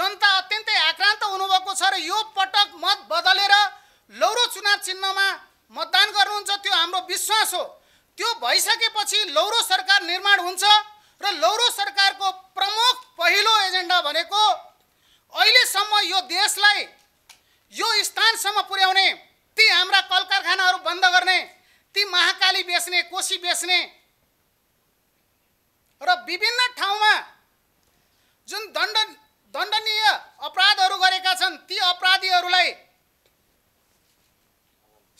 जनता अत्यन्तै आक्रान्त हुनुभएको छ र यो पटक मत बदलेर लौरो चुनाव चिन्हमा मतदान गर्नुहुन्छ त्यो हाम्रो विश्वास हो त्यो भइसकेपछि लौरो सरकार निर्माण हुन्छ र लौरो सरकारको प्रमुख पहिलो एजेन्डा भनेको अहिलेसम्म यो देशलाई यो स्थानसम्म पुर्याउने ती हाम्रा कल कारखानाहरू बन्द गर्ने ती महाकाली बेच्ने कोसी बेच्ने र विभिन्न ठाउँमा जुन दण्ड दण्डनीय अपराधहरू गरेका छन् ती अपराधीहरूलाई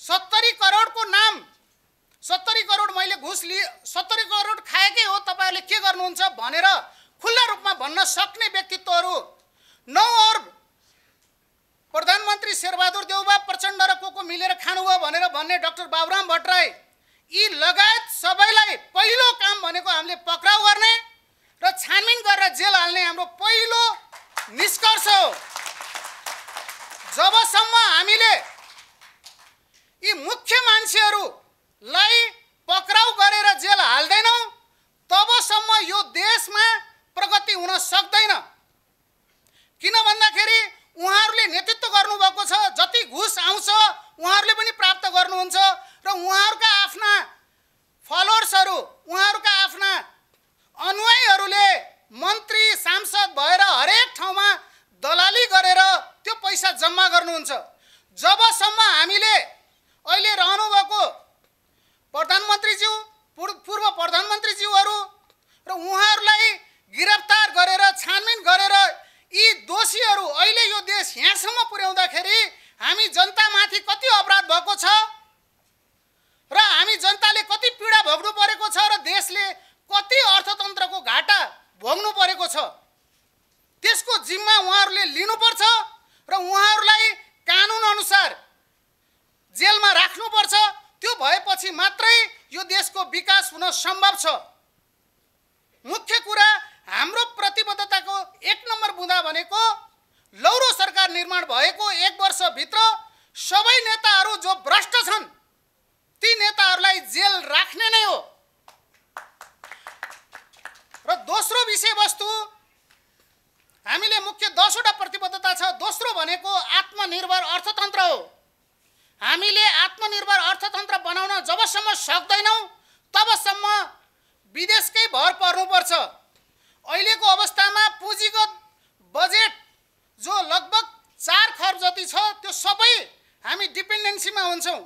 सत्तरी करोडको नाम सत्तरी करोड मैले घुस लिए सत्तरी करोड खाएकै हो तपाईँहरूले के गर्नुहुन्छ भनेर खुल्ला रूपमा भन्न सक्ने व्यक्तित्वहरू नौ अर्ब प्रधानमन्त्री शेरबहादुर देउबा प्रचण्ड र को को मिलेर खानुभयो भनेर भन्ने डाक्टर बाबुराम भट्टराई यी लगायत सबैलाई पहिलो काम भनेको हामीले पक्राउ जबसम्म हामीले यी मुख्य मान्छेहरूलाई पक्राउ गरेर जेल हाल्दैनौँ तबसम्म यो देशमा प्रगति हुन सक्दैन क्षमा गर्नुहुन्छ जबसम्म हामीले अहिले रहनुभएको प्रधानमन्त्रीज्यू पूर्व प्रधानमन्त्रीज्यूहरू र उहाँहरूलाई गिरफ्तार गरेर छानबिन गरेर यी दोषीहरू अहिले यो देश यहाँसम्म पुर्याउँदाखेरि हामी जनतामाथि कति अपराध भएको छ हुन सम्भव छ मुख्य कुरा हाम्रो प्रतिबद्धताको एक नम्बर बुँदा भनेको लौरो सरकार निर्माण भएको एक वर्षभित्र सबै नेताहरू जो भ्रष्ट छन् ती नेताहरूलाई जेल राख्ने नै हो र दोस्रो विषयवस्तु हामीले मुख्य दसवटा प्रतिबद्धता छ दोस्रो भनेको आत्मनिर्भर अर्थतन्त्र हो हामीले आत्मनिर्भर अर्थतन्त्र बनाउन जबसम्म सक्दैनौँ तबसम्म विदेशकै भर पर्नुपर्छ अहिलेको अवस्थामा पुँजीगत बजेट जो लगभग चार खर्ब जति छ त्यो सबै हामी डिपेन्डेन्सीमा हुन्छौँ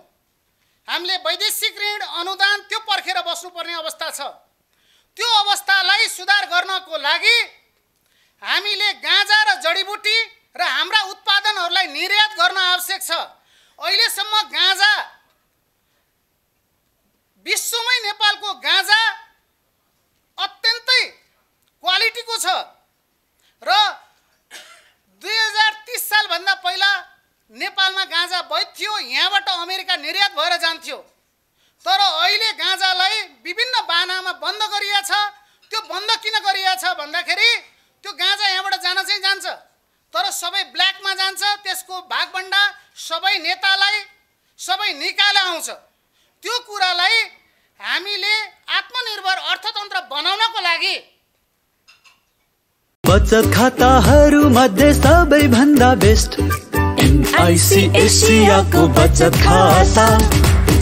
हामीले वैदेशिक ऋण अनुदान त्यो पर्खेर बस्नुपर्ने अवस्था छ त्यो अवस्थालाई सुधार गर्नको लागि हामीले गाँजा र जडीबुटी र हाम्रा उत्पादनहरूलाई निर्यात गर्न आवश्यक छ अहिलेसम्म गाँजा छ र दुई हजार तिस सालभन्दा पहिला नेपालमा गाँजा वैध थियो यहाँबाट अमेरिका निर्यात भएर जान्थ्यो तर अहिले गाँजालाई विभिन्न बाहनामा बन्द गरिएको छ त्यो बन्द किन गरिएको छ भन्दाखेरि त्यो गाँजा यहाँबाट जान चाहिँ जान्छ तर सबै ब्ल्याकमा जान्छ त्यसको भागभन्डा सबै नेतालाई सबै निकाले आउँछ त्यो कुरालाई हामीले आत्मनिर्भर अर्थतन्त्र बनाउनको लागि बचत खाताहरू मध्ये भन्दा बेस्ट एनआइसी बचत खाता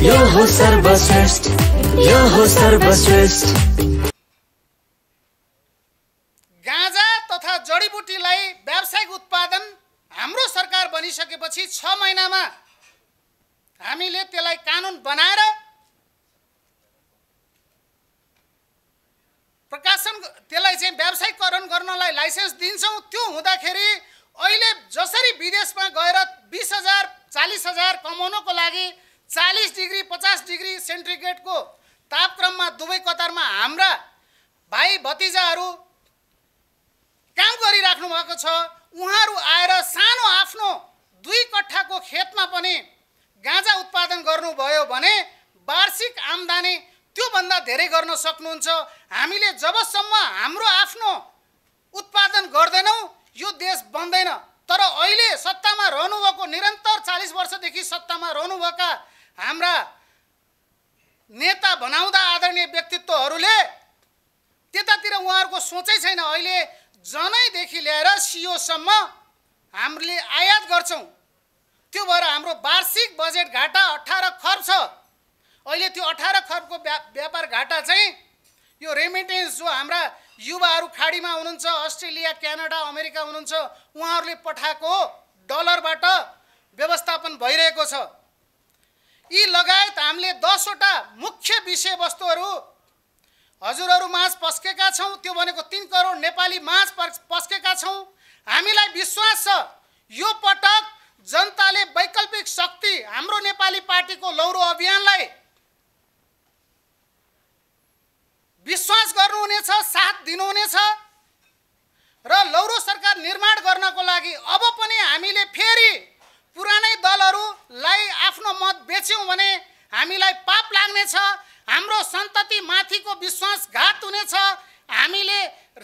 यो हो सर्वश्रेष्ठ यो हो सर्वश्रेष्ठ तथा जडीबुटीलाई व्यावसायिक उत्पादन हाम्रो सरकार बनिसकेपछि छ महिनामा हामीले त्यसलाई कानुन बनाएर लाइसेन्स दिन्छौँ त्यो हुँदाखेरि अहिले जसरी विदेशमा गएर बिस हजार चालिस हजार कमाउनको लागि चालिस डिग्री पचास डिग्री सेन्ट्रिगेटको तापक्रममा दुवै कतारमा हाम्रा भाइ भतिजाहरू काम गरिराख्नु भएको छ उहाँहरू आएर सानो आफ्नो दुई कट्ठाको खेतमा पनि गाँजा उत्पादन गर्नुभयो भने वार्षिक आम्दानी त्योभन्दा धेरै गर्न सक्नुहुन्छ हामीले जबसम्म हाम्रो आफ्नो उत्पादन गर्दैनौँ यो देश बन्दैन तर अहिले सत्तामा रहनुभएको निरन्तर चालिस वर्षदेखि सत्तामा रहनुभएका हाम्रा नेता बनाउँदा आदरणीय व्यक्तित्वहरूले त्यतातिर उहाँहरूको सोचै छैन अहिले जनैदेखि ल्याएर सिओसम्म हामीले आयात गर्छौँ त्यो भएर हाम्रो वार्षिक बजेट घाटा अठार खर्ब छ अहिले त्यो अठार खर्बको व्यापार घाटा चाहिँ यो रेमिटेन्स जो हाम्रा युवाहरू खाडीमा हुनुहुन्छ अस्ट्रेलिया क्यानाडा अमेरिका हुनुहुन्छ उहाँहरूले पठाएको डलरबाट व्यवस्थापन भइरहेको छ यी लगायत हामीले दसवटा मुख्य विषयवस्तुहरू हजुरहरू माझ पस्केका छौँ त्यो भनेको तिन करोड नेपाली माझ पस्केका छौँ हामीलाई विश्वास छ यो पटक जनताले बेच्यौँ भने हामीलाई पाप लाग्नेछ हाम्रो सन्तति माथिको विश्वासघात हुनेछ हामीले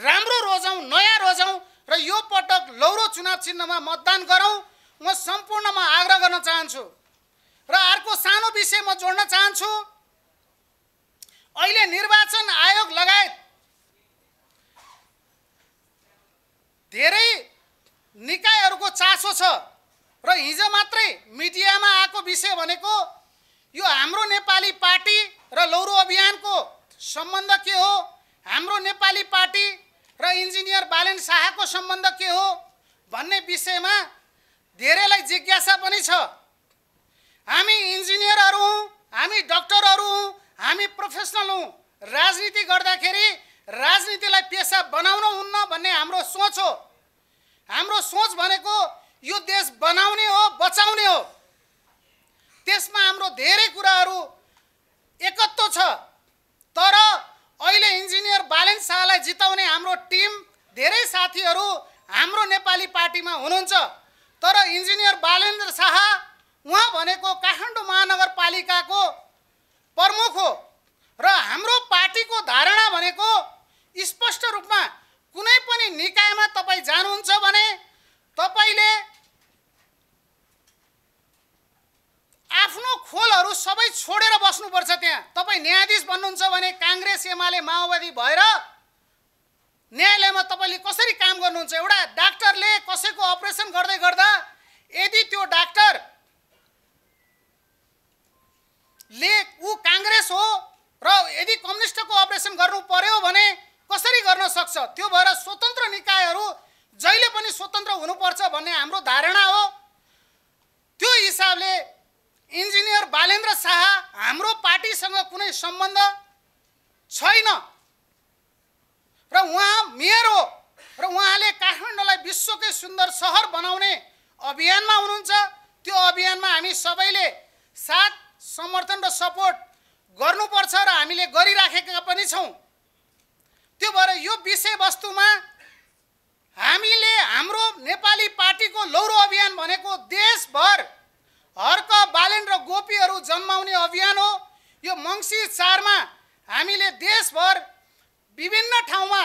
राम्रो रोजौँ नयाँ रोजौँ र यो पटक लौरो चुनाव चिन्हमा मतदान गरौँ म सम्पूर्णमा आग्रह गर्न चाहन्छु र अर्को सानो विषय म जोड्न चाहन्छु अहिले निर्वाचन आयोग विषय भनेको यो हाम्रो नेपाली पार्टी र लौरो अभियानको सम्बन्ध के हो हाम्रो नेपाली पार्टी र इन्जिनियर बालेन शाहको सम्बन्ध के हो भन्ने विषयमा धेरैलाई जिज्ञासा पनि छ हामी इन्जिनियरहरू हौँ हामी डक्टरहरू हौँ हामी प्रोफेसनल हौँ राजनीति गर्दाखेरि राजनीतिलाई पेसा बनाउन हुन्न भन्ने हाम्रो सोच हो हाम्रो सोच भनेको यो देश बनाउने हो बचाउने हो त्यसमा हाम्रो धेरै कुराहरू एकत्व छ तर अहिले इन्जिनियर बालेन शाहलाई जिताउने हाम्रो टिम धेरै साथीहरू हाम्रो नेपाली पार्टीमा हुनुहुन्छ तर इन्जिनियर बालेन्द्र शाह उहाँ भनेको काठमाडौँ महानगरपालिकाको प्रमुख हो र हाम्रो पार्टीको धारणा भनेको स्पष्ट रूपमा कुनै पनि निकायमा तपाईँ जानुहुन्छ भने तपाईँले आफ्नो खोलहरू सबै छोडेर बस्नुपर्छ त्यहाँ तपाईँ न्यायाधीश बन्नुहुन्छ भने काङ्ग्रेस एमाले माओवादी भएर न्यायालयमा तपाईँले कसरी काम गर्नुहुन्छ एउटा डाक्टरले कसैको अपरेसन गर्दै गर्दा यदि त्यो डाक्टर ले ऊ काङ्ग्रेस हो र यदि कम्युनिस्टको अपरेसन गर्नु पर्यो भने कसरी गर्न सक्छ त्यो भएर स्वतन्त्र निकायहरू जहिले पनि स्वतन्त्र हुनुपर्छ भन्ने हाम्रो धारणा हो त्यो हिसाबले इन्जिनियर बालेन्द्र शाह हाम्रो पार्टीसँग कुनै सम्बन्ध छैन र उहाँ मेयर हो र उहाँले काठमाडौँलाई विश्वकै सुन्दर सहर बनाउने अभियानमा हुनुहुन्छ त्यो अभियानमा हामी सबैले साथ समर्थन र सपोर्ट गर्नुपर्छ र हामीले गरिराखेका पनि छौँ त्यो भएर यो विषयवस्तुमा हामीले हाम्रो नेपाली पार्टीको लौरो अभियान भनेको देशभर हर्क बालेन र गोपीहरू जन्माउने अभियान हो यो मङ्सिर चारमा हामीले देशभर विभिन्न ठाउँमा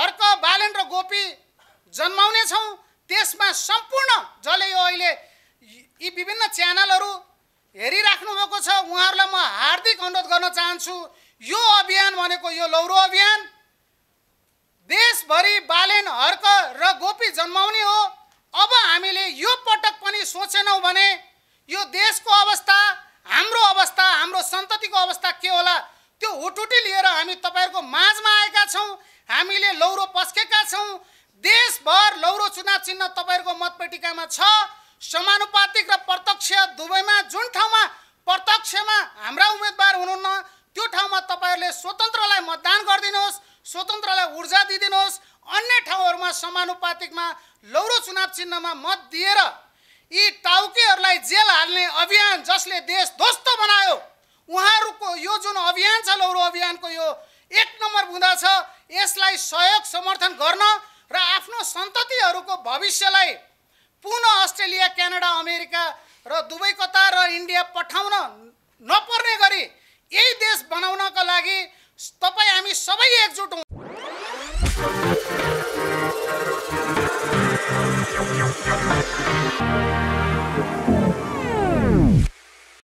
हर्क बालेन र गोपी जन्माउनेछौँ त्यसमा सम्पूर्ण जसले यो अहिले यी विभिन्न च्यानलहरू भएको छ उहाँहरूलाई म हार्दिक अनुरोध गर्न चाहन्छु यो अभियान भनेको यो लौरो अभियान देशभरि बालेन हर्क र गोपी जन्माउने हो अब हामीले यो पटक पनि सोचेनौँ भने यो देशको अवस्था हाम्रो अवस्था हाम्रो सन्ततिको अवस्था के होला त्यो हुटुटी लिएर हामी तपाईँहरूको माझमा आएका छौँ हामीले लौरो पस्केका छौँ देशभर लौरो चुनाव चिन्ह तपाईँहरूको मतपेटिकामा छ समानुपातिक र प्रत्यक्ष दुवैमा जुन ठाउँमा प्रत्यक्षमा हाम्रा उम्मेदवार हुनुहुन्न त्यो ठाउँमा तपाईँहरूले स्वतन्त्रलाई मतदान गरिदिनुहोस् स्वतन्त्रलाई ऊर्जा दिइदिनुहोस् अन्य ठाउँहरूमा समानुपातिकमा लौरो चुनाव चिन्हमा मत दिएर यी टाउकेहरूलाई जेल हाल्ने अभियान जसले देश ध्वस्त बनायो उहाँहरूको यो जुन अभियान छ लौरो अभियानको यो एक नम्बर बुँदा छ यसलाई सहयोग समर्थन गर्न र आफ्नो सन्ततिहरूको भविष्यलाई पुनः अस्ट्रेलिया क्यानाडा अमेरिका र दुबई कतार र इन्डिया पठाउन नपर्ने गरी यही देश बनाउनका लागि तपाईँ हामी सबै एकजुट हौँ